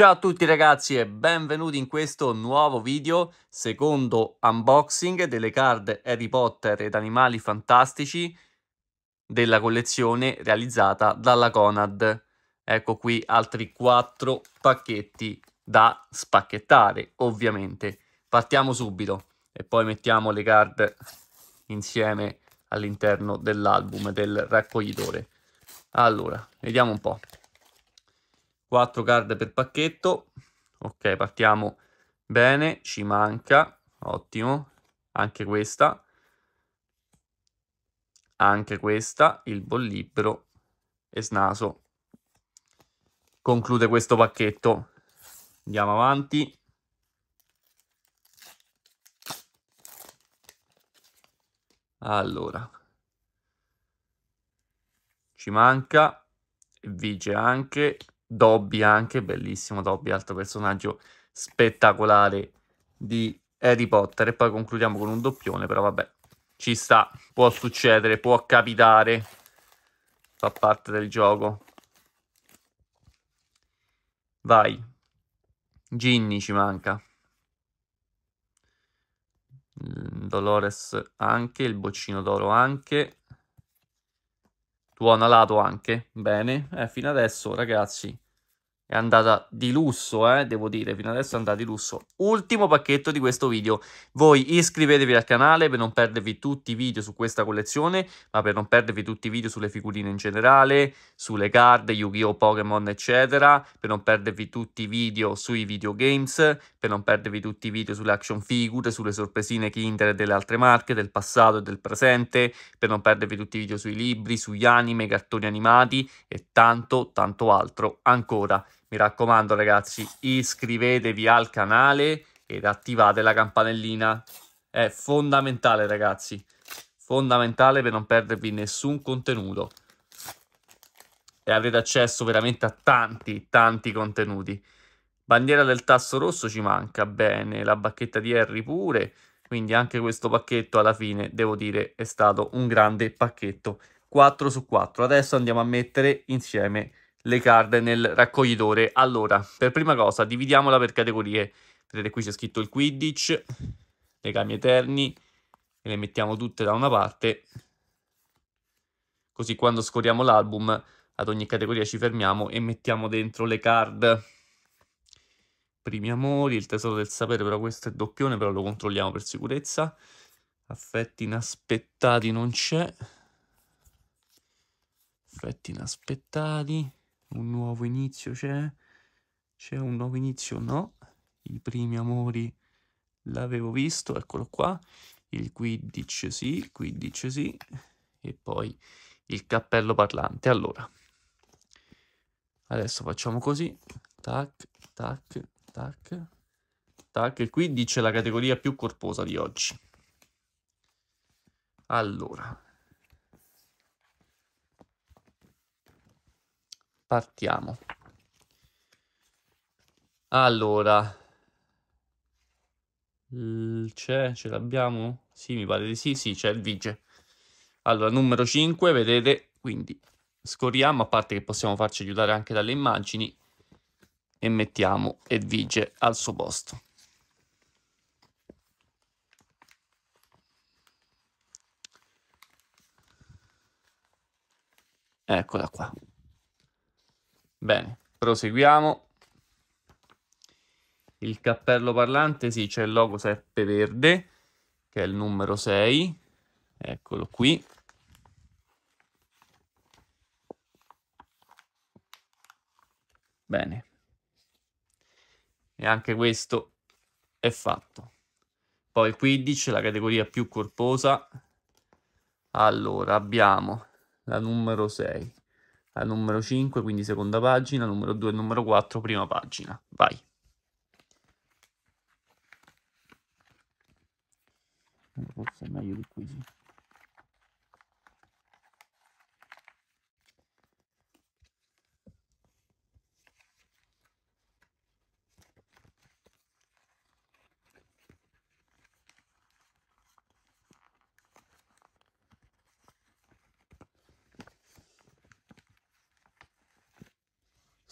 Ciao a tutti ragazzi e benvenuti in questo nuovo video, secondo unboxing delle card Harry Potter ed Animali Fantastici della collezione realizzata dalla Conad. Ecco qui altri quattro pacchetti da spacchettare, ovviamente. Partiamo subito e poi mettiamo le card insieme all'interno dell'album del raccoglitore. Allora, vediamo un po'. 4 card per pacchetto. Ok, partiamo bene, ci manca, ottimo, anche questa, anche questa, il bollibro e snaso. Conclude questo pacchetto. Andiamo avanti. Allora, ci manca, vige anche, Dobby anche, bellissimo Dobby, altro personaggio spettacolare di Harry Potter. E poi concludiamo con un doppione, però vabbè, ci sta, può succedere, può capitare, fa parte del gioco. Vai, Ginny ci manca. Dolores anche, il boccino d'oro anche tuono alato anche, bene, eh, fino adesso ragazzi è andata di lusso, eh, devo dire, fino adesso è andata di lusso. Ultimo pacchetto di questo video. Voi iscrivetevi al canale per non perdervi tutti i video su questa collezione, ma per non perdervi tutti i video sulle figurine in generale, sulle card, Yu-Gi-Oh, Pokémon, eccetera, per non perdervi tutti i video sui videogames, per non perdervi tutti i video sulle action figure, sulle sorpresine Kinder e delle altre marche, del passato e del presente, per non perdervi tutti i video sui libri, sugli anime, cartoni animati e tanto, tanto altro ancora. Mi raccomando ragazzi, iscrivetevi al canale ed attivate la campanellina. È fondamentale ragazzi, fondamentale per non perdervi nessun contenuto. E avrete accesso veramente a tanti, tanti contenuti. Bandiera del tasso rosso ci manca, bene, la bacchetta di Harry pure, quindi anche questo pacchetto alla fine, devo dire, è stato un grande pacchetto. 4 su 4. Adesso andiamo a mettere insieme le card nel raccoglitore. Allora, per prima cosa, dividiamola per categorie. Vedete qui c'è scritto il Quidditch, legami eterni, e le mettiamo tutte da una parte. Così quando scorriamo l'album, ad ogni categoria ci fermiamo e mettiamo dentro le card. Primi amori, il tesoro del sapere, però questo è doppione, però lo controlliamo per sicurezza. Affetti inaspettati non c'è. Affetti inaspettati un nuovo inizio c'è? C'è un nuovo inizio? No. I primi amori l'avevo visto, eccolo qua. Il Quidditch sì, il Quidditch sì. E poi il cappello parlante. Allora, adesso facciamo così. Tac, tac, tac, tac. Il Quidditch è la categoria più corposa di oggi. Allora, partiamo. Allora, c'è, ce l'abbiamo? Sì, mi pare di sì, sì, c'è il Vige. Allora, numero 5, vedete, quindi scorriamo, a parte che possiamo farci aiutare anche dalle immagini, e mettiamo Edvige al suo posto. Eccola qua. Bene, proseguiamo. Il cappello parlante, sì, c'è il logo seppe verde, che è il numero 6. Eccolo qui. Bene. E anche questo è fatto. Poi il 15, la categoria più corposa. Allora, abbiamo la numero 6 numero 5, quindi seconda pagina, numero 2 e numero 4, prima pagina. Vai. Forse è meglio di qui, sì.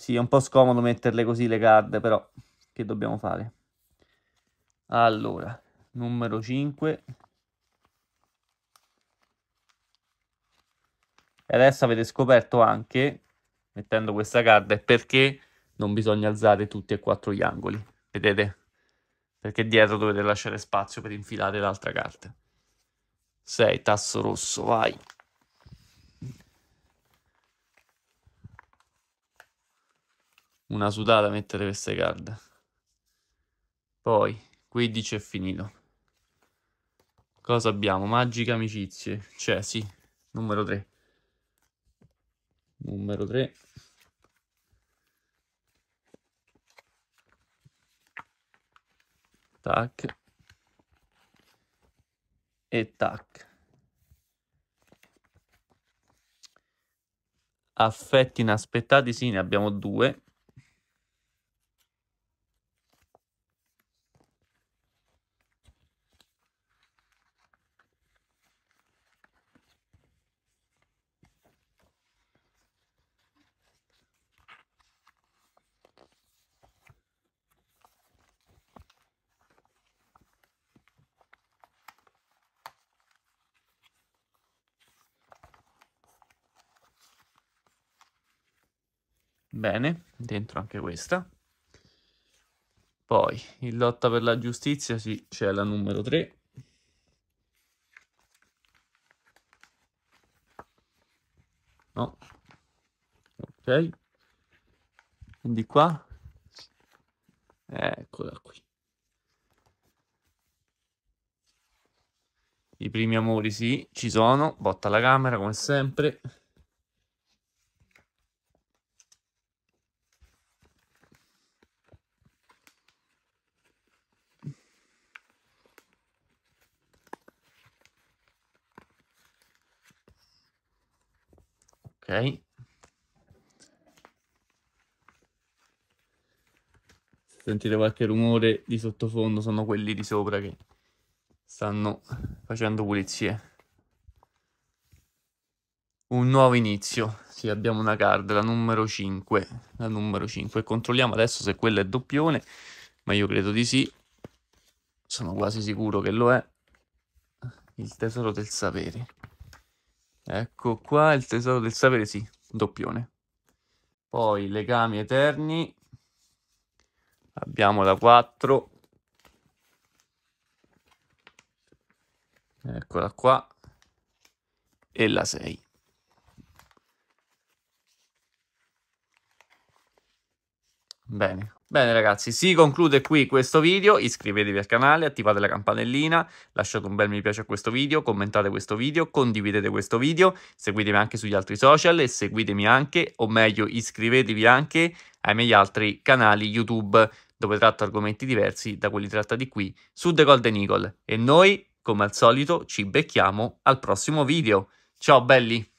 Sì, è un po' scomodo metterle così le card, però che dobbiamo fare? Allora, numero 5. E adesso avete scoperto anche, mettendo questa card, perché non bisogna alzare tutti e quattro gli angoli. Vedete? Perché dietro dovete lasciare spazio per infilare l'altra carta. 6, tasso rosso, vai. una sudata mettere queste card. Poi, qui dice è finito. Cosa abbiamo? Magica amicizie. Cioè, sì, numero 3. Numero 3. Tac. E tac. Affetti inaspettati, sì, ne abbiamo due Bene, dentro anche questa. Poi, in lotta per la giustizia, sì, c'è la numero 3. No. Ok. Quindi qua. Eccola qui. I primi amori, sì, ci sono. Botta la camera, come sempre. ok se sentite qualche rumore di sottofondo sono quelli di sopra che stanno facendo pulizie un nuovo inizio sì abbiamo una card la numero 5 la numero 5 controlliamo adesso se quella è doppione ma io credo di sì sono quasi sicuro che lo è il tesoro del sapere Ecco qua il tesoro del sapere, sì, doppione. Poi legami eterni. Abbiamo la 4. Eccola qua. E la 6. Bene. Bene ragazzi, si conclude qui questo video, iscrivetevi al canale, attivate la campanellina, lasciate un bel mi piace a questo video, commentate questo video, condividete questo video, seguitemi anche sugli altri social e seguitemi anche, o meglio iscrivetevi anche ai miei altri canali YouTube dove tratto argomenti diversi da quelli trattati qui su The Golden Eagle e noi, come al solito, ci becchiamo al prossimo video. Ciao belli!